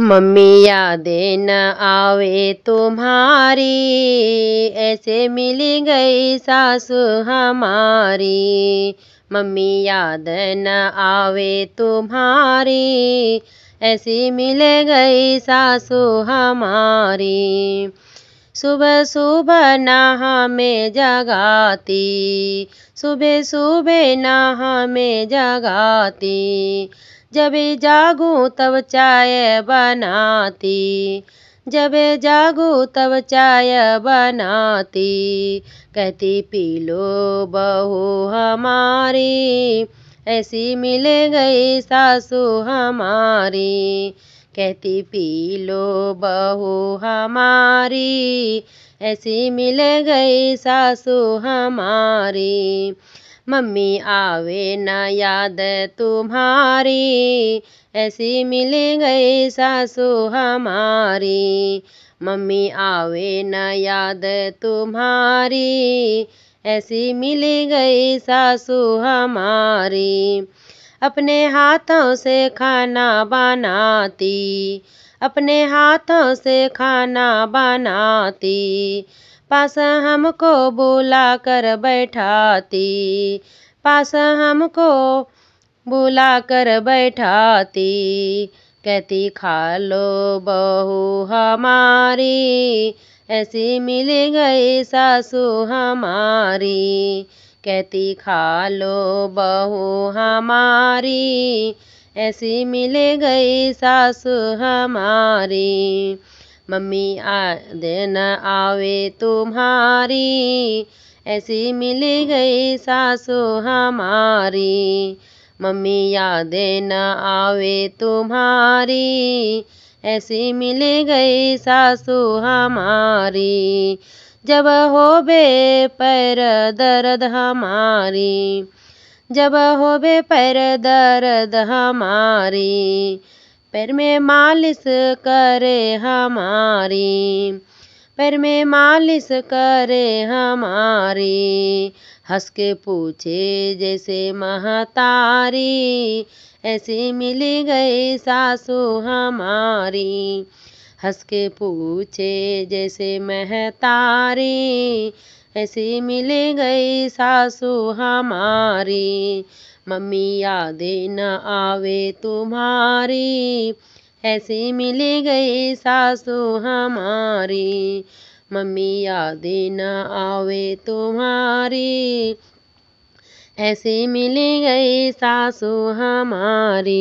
mummy यादें न आवे तुम्हारी ऐसे मिल गई सासु हमारी मम्मी याद न आवे तुम्हारी ऐसी मिल गई सासू हमारी सुबह सुबह नहा हमें जगाती सुबह सुबह नहा हमें जगाती जब जागूँ तब चाय बनाती जब जागूँ तब चाय बनाती कहती पी लो बहू हमारी ऐसी मिल गई सासू हमारी कहती पी लो बहू हमारी ऐसी मिल गई सासू हमारी मम्मी आवे न याद तुम्हारी ऐसी मिल गई सासू हमारी मम्मी आवे न याद तुम्हारी ऐसी मिल गई सासू हमारी अपने हाथों से खाना बनाती अपने हाथों से खाना बनाती पास हमको बुला कर बैठाती पास हमको बुला कर बैठाती कहती खा लो बहू हमारी ऐसी मिल गई सासू हमारी कहती खा लो बहू हमारी ऐसी मिल गई सास हमारी मम्मी आ देना आवे तुम्हारी ऐसी मिल गई सास हमारी मम्मी यादें न आवे तुम्हारी ऐसी मिल गई सासू हमारी जब होबे पर दर्द हमारी जब होबे पर दर्द हमारी पैर में मालिश करे हमारी पैर में मालिश करे हमारी हंस के पूछे जैसे महतारी ऐसी मिली गई सासू हमारी हंस के पूछे जैसे मह तारी ऐसे मिल गई सासू हमारी मम्मी यादें न आवे तुम्हारी ऐसे मिल गई सासू हमारी मम्मी यादें न आवे तुम्हारी ऐसे मिल गई सासू हमारी